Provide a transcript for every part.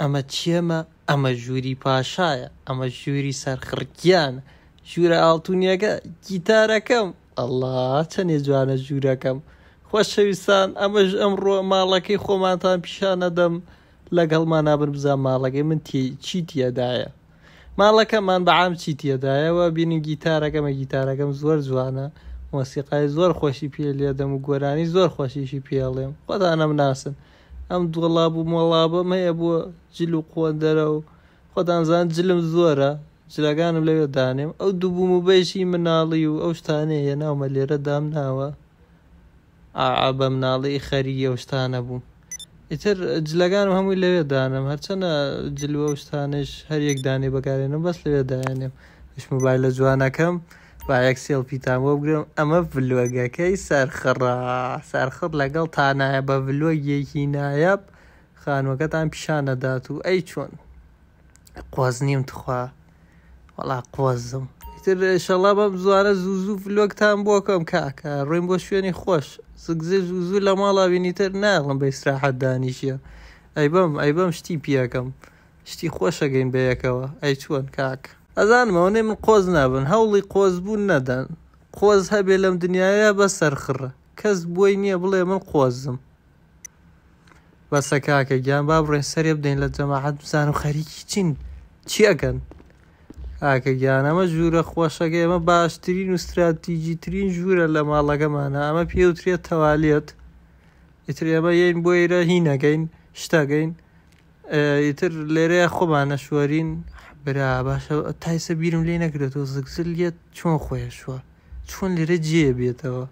ئەمە چێمە ئەمە ژووری پاشایە ئەمە ژووری سەرخڕکیان ژوورە ئاڵتونیەکە گیتارەکەم ئەله چەندێ جوانە ژوورەکەم خۆشەویستان ئەمەش ئەمڕۆ ماڵەکەی خۆمانتان پیشانەدەم لەگەڵمان نابن بزان ماڵەکەی من چی تێدایە ماڵەکەمان بەعام چی تێدایەوە بینین گیتارەکەمە گیتارەکەم زۆر جوانە مۆسیقای زۆر خۆشی پێ لێدەم و گۆرانی زۆر خۆشیشی پێڵێم خۆدانە مناسن. ئەم دووەڵاب و مەڵابە مەیە بووە جل و قوۆندەرە و خۆتانزان جلم زۆرە جلەکانم لەوێ دانێم ئەو دووبووم و بەیشی مناڵی و ئەو شتانەیە ناومە لێرە دام ناوە ئا بە مناڵی خەریە و شتانە بووم ئیتر جلەکانم هەمووی لەوێ دانم هەرچەنە جلوە و شتانش هەر یەک دانێ بەکارێنم بەس لەوێ دایانێم مش موبایل لە جوانەکەم با یەک سێڵپیتان بۆ بگرم ئەمە ڤلوگەکەی سەرخڕ سەرخڕ لەگەڵ تانایە بە ڤلۆگیەکی نایەب خانوەکەتان پیشانەدات و ئەی چۆن قۆز نیم تخوا وەڵا قۆزم تر شەڵا بەم زوارە زوزوو فلۆکتان بۆکەم کاکە ڕێم بۆ شوێنی خۆش سگزێ زوزوو لە ماڵاوینی تر ناڵم بە ئیسراحەت دانیشیە ئەی بەم ئەی بەم شتی پیاکەم شتی خۆشەگەین بەیەکەوە ئەی چۆن کاک. ئەزانمەوە نێ من قۆز نابن هەوڵی قۆز بوون نەدەن قۆز هەبێ لەم دنیاە بە سەرخڕە کەس بۆی نییە بڵێ من قۆزم بەسە کاکە گیان با بڕێن سەرێ بدەین لە جەماعات بزان و خەریکی چین چیەکەن ئاکە گیان ئەمە ژوورە خۆشەکە ئێمە باشترین و استراتیجیترین ژوورە لە ماڵەکەمانە ئەمە پێوترێت تەواالێت ئیتر ئێمە یین بۆ ئێرە هینەگەین شتەگەین ئیتر لێرەیە خۆمانە شوەرین برا باشە تایسە بیرم لێ نەکرێتەوە زگزلیت چۆن خۆیشوە چۆن لێرە جێ بێتەوە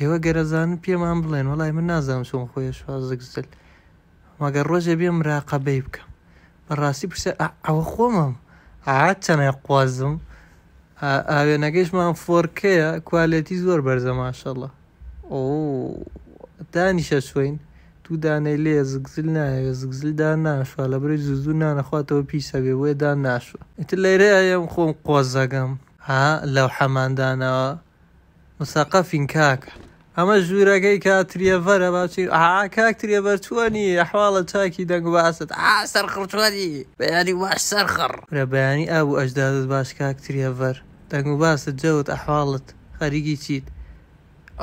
ئێوە گەرەزانن پێمان بڵێن وڵای من نازانم چۆن خۆیشوا زگزل مەگەر ڕۆژێ بێم راقەبەی بکەم بەڕاستی پرسە ئەوە خۆمم ئاات چەنێ قوازم ئاوێنەگەشمان فۆرکەیە کوالەتی زۆر بەرزەماشەڵە ئۆ دانیشە شوین و دانەی لێ زگزل نایە زگزلدا ناشوا لە بری زوزوو نانەخواتەوە پیسەبێ وێدا ناشوە ئیتر لێرە ئەم خۆم قۆزەگەم ها لەو حەماندانەوە مسەقەفین کاکە ئەمە ژوورەکەی کاتریەڤەرە باچی کاکتریەڤەر چوەنی حواڵە چاکی دەنگ باست ئاسەر خڕچوەنی بەیانی واش سەرخڕ رە بەیانی ئابوو ئەشدادت باش کاکتریەڤەر دەنگ و باست جەوت ئەحواڵت خەریکی چیت؟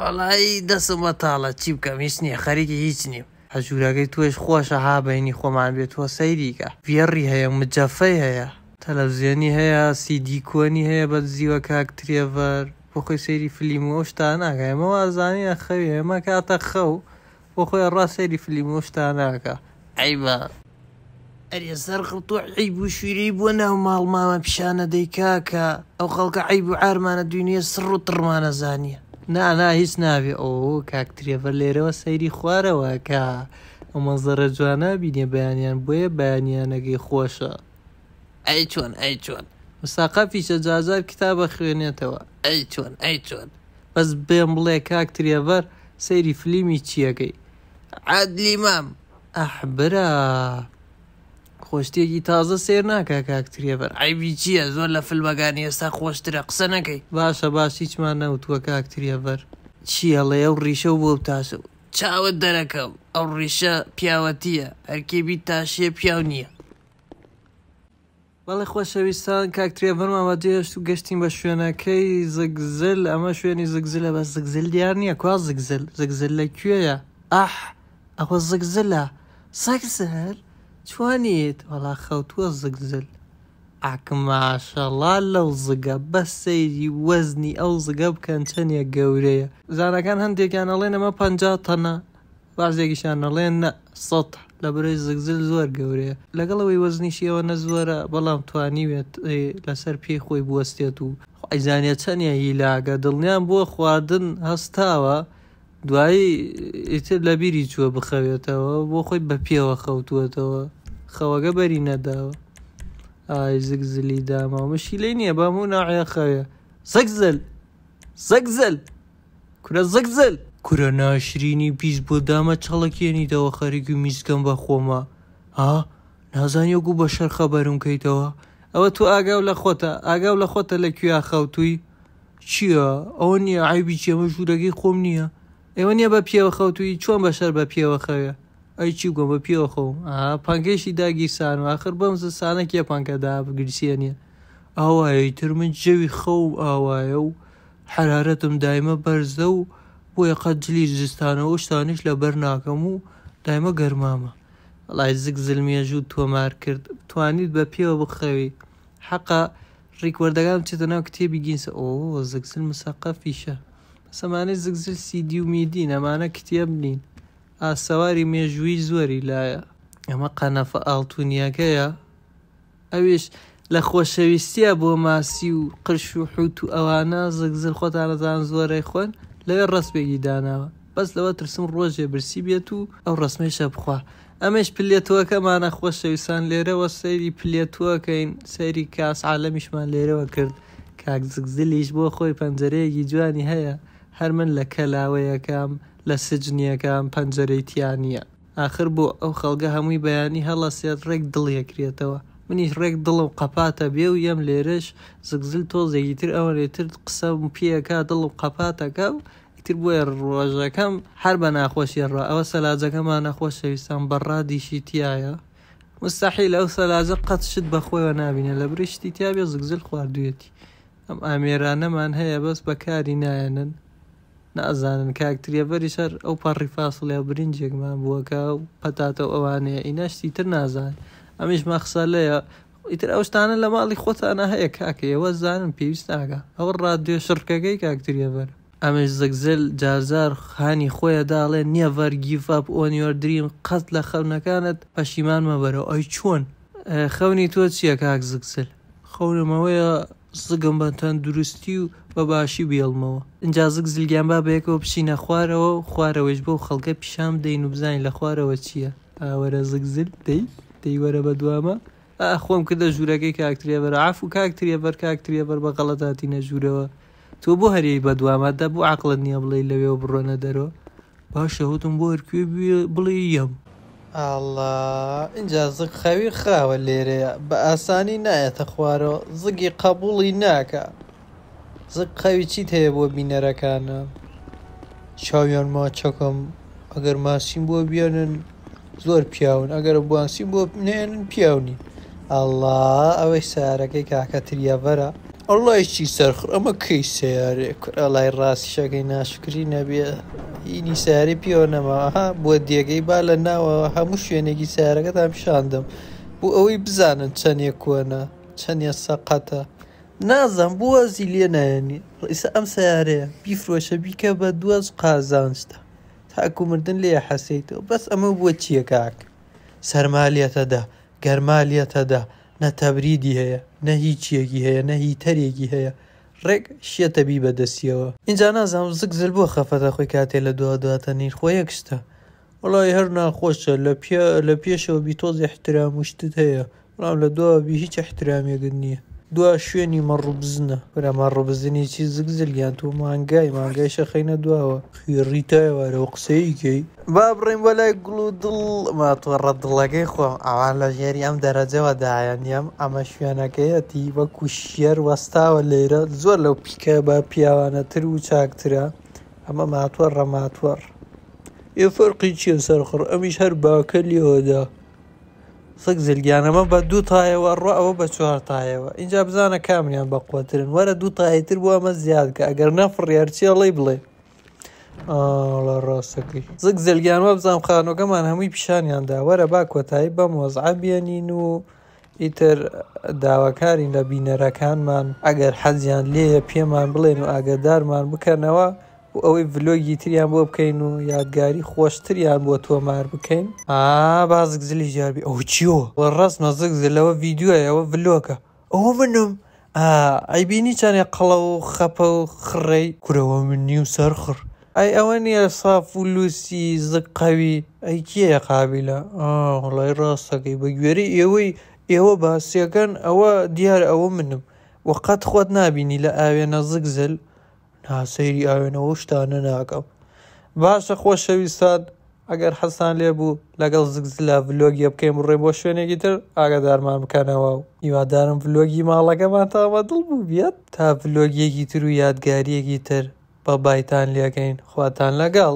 وڵایی دەسم بەتاڵە چی بکەم هیچ نییە خەریکی هیچ نیم هەژورەکەی توێش خۆشە هابینی خۆمان بێتەوە سەیریکە ڤێڕی هەیە مجەفەی هەیە تەلەڤزیێنی هەیە سیدی کۆنی هەیە بە زیوە کاکتریەڤەر بۆ خۆی سەیری فلیمەوە شتاناکە ئێمە وازانینە خەوی ئێمە کاتە خەو بۆ خۆی ڕاست سەیری فلیمەوە شتاناکە ئەیمە ئەرێ سەر خڵتۆ عیب و شووری بۆ ناو ماڵ مامە پیشانە دەیکاکە ئەو خەڵکە عیب و ئارمانە دونیە سڕ و تڕمانە زانیە نانا هیچ ناوێ ئەو کاکتریەڤەر لێرەوە سەیری خوارەوە کە ئەمەزەرە جوانە بینێ بەیانیان بۆیە بەیانیانەگەی خۆشە ئەی چۆن ئەی چۆن مساقەفیشە جازار کتابە خوێنێتەوە ئەی چۆن ئەی چۆن بەس بێم بڵێ کاکتریەڤەر سەیری فلیمی چیەکەی عادلی مام ئەحبرا خۆشتێکی تازە سێر ناکە کاکتریەبەر ئایبی چییە زۆر لە فلمەکانی ئێستا خۆشترە قسە نەکەی باشە باش هیچمان نەوتوە کاکتریەبەر چییە لە ئەو ڕیشە و بۆ تاسە چاوت دەرەکەم ئەو ڕیشە پیاوەتیە هەرکێبی تاشیە پیاو نییە بەڵی خۆشەویستان کاکتریە بەرماوە دێشت و گەشتین بە شوێنەکەی زگزل ئەمە شوێنی زگزلە بە زگزل دیار نییە کوا زگزل زگزل لەکوێیە ئاح ئەوە زگزلە سەگزل چوانێت وەڵا خەوتووە زگزل ئاکماشەڵا لەو زگە بە سەیری وەزنی ئەو زگە بکەن چەندە گەورەیە زارەکان هەندێکیان ئەڵێن ئەمە پ تەنا بازێکیشان ئەڵێن نە سەت لە برای زگزل زۆر گەورەیە لەگەڵەوەی وەزنیشیەوە نەزۆرە بەڵام توانیوێت لەسەر پێی خۆی بوەستێت و ئەیزانێت چەندە هیلاگە دڵنیان بۆ خواردن هەستاوە دوایی ئیتر لە بیری چووە بخەوێتەوە بۆ خۆی بە پێوە خەوتووەتەوە خەوەگە بەری نەداوە ئایزک زلی داما مشیلەی نییە بامو ناعە خەوێ سەگزل سەگزل کورە زەگزل کورە ناشرینی پیش بۆ دامە چاڵەکێنیتەوە خەریکی و میسکەم بە خۆمە ها نازانیە گو بە شەر خەبەرم کەیتەوە ئەوە تو ئاگاو لە خۆتە ئاگاو لە خۆتە لە کوێ خەوتووی چییە ئەوە نییە ئایبی چێمە ژوورەکەی خۆم نییە ئێوە نییە بە پێوە خەوتوی چۆن بەشەر بە پێوە خەوێ ئەی چی گۆم بە پێوە خەوم پانگەشی داگیسان و آخر بەم زستانە کێ پانکەدا بگرسیە نیە ئاوایەیتر من جەوی خەو ئاوایە و حرارەتم دایمە بەرزە و بۆیە قەجلی زستانەوە شتانش لە بەر ناکەم و دایمە گەرمامە ئەڵای زگ زلمیێژ و تۆمار کرد توانیت بە پێوە بخەوی حەقا ڕیکوەردەکان چێتە ناو کتێبی گینسە ئۆ زەکسل مسەقە فیشە سەمانەی زگزل سیدی و میدین ئەمانە کتێب نین ئاسەواری مێژووی زۆری لایە ئەمە قەنەفە ئاڵتونیەکەیە ئەویش لە خۆشەویستیە بۆ ماسی و قرش و حوت و ئەوانە زگزل خۆتانەزان زۆرەی خوێن لەوێ ڕستبێکی داناوە بەس لەوە ترسم ڕۆژێ برسی بێت و ئەو ڕسمێشە بخوا ئەمەش پلێتەوەکەمانە خۆشەویستان لێرەوە سەیری پلێتوەکەین سەیری کاس عالەمیشمان لێرەوە کرد کاک زگزلیش بۆ خۆی پەنجەرەیەکی جوانی هەیە هەر من لە کەلاوەیەکەم لە سجنیەکەم پەنجەرەی تیانە آخر بۆ ئەو خەڵگە هەمووی بەیانی هەڵەسێت ڕێک دڵیەکرێتەوە منیش ڕێک دڵم قەپاتە بێ و یەم لێرەش زگزل تۆزێکیتر ئەوە لێتر قسە پێەکە دڵم قەپاتەکە و تر بۆیە ڕۆژەکەم هەر بە ناخۆشی ڕ ئەوە سەلاجەکەمان نەخۆشەویستان بەڕادیشی تایە مستحی لەو سەلاجە قەت شت بەخۆیەوە نبینە لە برشتی تیاابێ زگزل خواردوێتی ئەم ئامێرانەمان هەیە بەس بەکاری نایەنن نازانن کاکتریەبەری سەر ئەو پەڕی فاصلێ و برنجێکمان بووەکە و پەتاتە ئەوانەیە ئینەشتی تر نازان ئەمیش مەخسە لەیە ئیتر ئەوشتانە لە ماڵی خۆتانە هەیە کاکە ئێوە زانن پێویست ناگا ئەوە ڕادێ شڕکەکەی کاکتریەبەر ئەمەش زەگزل جارجار خانی خۆیە داڵێ نییە ڤەرگیفاپ ئۆنیۆر دریم قەت لە خەونەکانت پەشیمان مەبەرەوە ئەی چۆن خەونی تۆ چییە کاک زگسل خەونمەوەیە سگەمبەتەن دروستی و بەباشی بێڵمەوە ئەجازک زلگیان با بەیەکەوە پشینە خوارەوە و خوارەوەش بۆ خەڵکە پیشام دەین و بزانین لە خوارەوە چییە ئاوەرە زگ زل دەی دەیوەرە بە دوامە ئەخۆم کردە ژوورەکەی کاکتریە بەر عاف و کاکتریە بەر کاکتریە بەر بە غەڵەتاتینە ژوورەوە تۆ بۆ هەری بە دوامەدا بۆ عقلت نییە بڵێ لەوێ بڕۆنە دەرەوە باشە هوتم بۆ هەرکوێ بڵێ یەم اینجا زگ خەوی خاوە لێرەیە بە ئاسانی نایەتە خوارەوە زگی قبوڵی ناکە زگ خەوی چیت هەیە بۆ بینەرەکانە چاویان ماچەکەم ئەگەر ماسیم بۆ بیێنن زۆر پیاون ئەگەر بوانسیم بۆ نێنن پیاونی ئەله ئەوەی سارەکەی کاکە تریەبەرە ئەڵای چی سەرخ ئەمە کەی سیارێ کورە لای ڕاستیشەکەی ناشکری نەبێت ئینی ساری پیۆنەماها بۆ دێگەی با لە ناوەوە هەموو شوێنێکی سارەکەتان پیشاندم بۆ ئەوەی بزانن چەندێک کۆنە چەندە سەقەتە نازانم بۆ ئەزی لێ نایەنی ئیسا ئەم سیارەیە بیفرۆشە بیکە بە دوز قازانشتا تاکومردن لێ حەسەیتەوە بەس ئەمە بۆ چییە کاک سەرمالیەتەدا گەرمالیەتەدا نە تەبریدی هەیە نە هیچ چیەکی هەیە نە هی تەرێکی هەیە ڕێک شیەتەبی بەدەستیەوە اینجا نازانام زگ زل بۆ خەفەتە خۆی کاتێ لە دو دواتە نیر خۆیەکشتە وڵی هەر ناخۆشە لە لە پێشەوە بی تۆز احترام وشتت هەیە بەڵام لە دووە بی هیچ احترامێگن نییە دو شوێنی مەڕووبزنە برەما ڕوبزنی چی زگزلیان تو مانگای مانگای شەخینە دواوە خیڕیتایوارەوە قسەیکەی با بڕین بەلای گوڵ و دڵ ماتوەڕە دڵەکەی خۆ ئەوان لە ژێری ئەم دەرەجەوە دایانیم ئەمە شوێنەکەیەتی وەکو شێر وەستاوە لێرە زۆر لەو پیکە بە پیاوانەتر و چاکترە ئەمە ماتوەڕە ماتوەڕ ئێ فەرقی چیە سەرخڕ ئەمیش هەر باکە لێوەدا سەگ زلگیانەمە بە دوو تایەوە ڕۆ ئەوە بە چوار تایەوە اینجا بزانە کامیان بەقوترن وەرە دوو تایتر بووە ئەمە زیادکە ئەگەر نەفڕیارچیەڵی بڵێ لە ڕاستەکەی زگ زلگیانوە بزانام خانۆگەمان هەمووی پیشانیاندا وەرە با کۆتایی بە مۆزعابیێنین و ئیتر داواکارین لە بینەرەکانمان ئەگەر حەزیان لێ پێمان بڵێن و ئاگدارمان بکەنەوە ئەوەی ڤلۆگی تریان بۆ بکەین و یادگاری خۆشتریان بۆ تۆمار بکەین ئا بازک زلی ژاربی ئەو چیۆ ڕست مەزک زلەوە یددیوای ئەوە ڤلۆکە ئەوە منم ئەیبینی چانێ قەڵە و خەپە و خڕی کورەوە من نی و سەرخڕ ئەی ئەوە نیە ساف و لوسی زک قەوی ئەی کیە قابلە هەڵی ڕاستەکەی بە گوێری ئێوەی ئێوە باسیەکەن ئەوە دیار ئەوە منم وەقەت خۆت نبینی لە ئاوێنە زگزل تا سەیری ئاوێنەوە شتانە ناکەم باشە خۆشەویستان ئەگەر حەسان لێ بوو لەگەڵ زگزلا ڤلۆگیە بکەین ڕێ بۆ شوێنێکی تر ئاگادارمان بکەنەوە و هیوادارم ڤلۆگی ماڵەکەمان تاوە دڵ بوو بێت تا ڤلۆگیەکی تر و یادگاریەکی تر بە بایتان لێگەین خواتان لەگەڵ